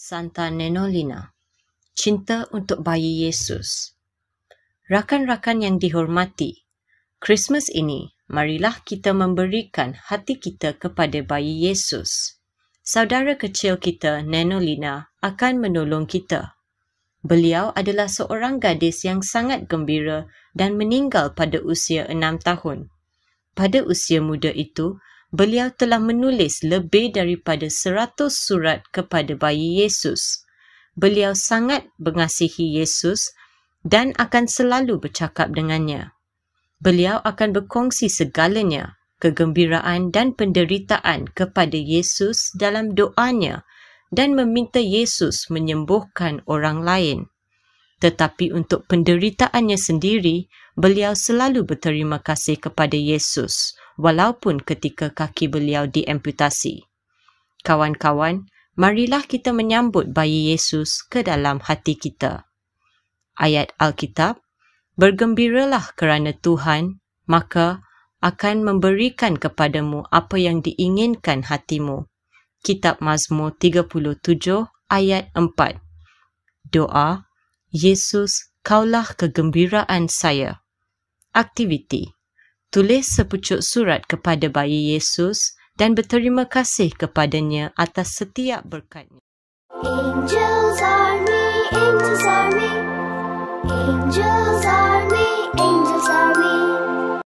Santa Nenolina Cinta untuk Bayi Yesus Rakan-rakan yang dihormati, Christmas ini marilah kita memberikan hati kita kepada Bayi Yesus saudara kecil kita, Nenolina, akan menolong kita. Beliau adalah seorang gadis yang sangat gembira dan meninggal pada usia enam tahun. Pada usia muda itu, beliau telah menulis lebih daripada seratus surat kepada bayi Yesus. Beliau sangat mengasihi Yesus dan akan selalu bercakap dengannya. Beliau akan berkongsi segalanya kegembiraan dan penderitaan kepada Yesus dalam doanya dan meminta Yesus menyembuhkan orang lain. Tetapi untuk penderitaannya sendiri, beliau selalu berterima kasih kepada Yesus walaupun ketika kaki beliau diamputasi. Kawan-kawan, marilah kita menyambut bayi Yesus ke dalam hati kita. Ayat Alkitab, Bergembiralah kerana Tuhan, maka akan memberikan kepadamu apa yang diinginkan hatimu. Kitab Mazmur 37 ayat 4 Doa, Yesus, kaulah kegembiraan saya. Aktiviti Tulis sepucuk surat kepada bayi Yesus dan berterima kasih kepadanya atas setiap berkatnya.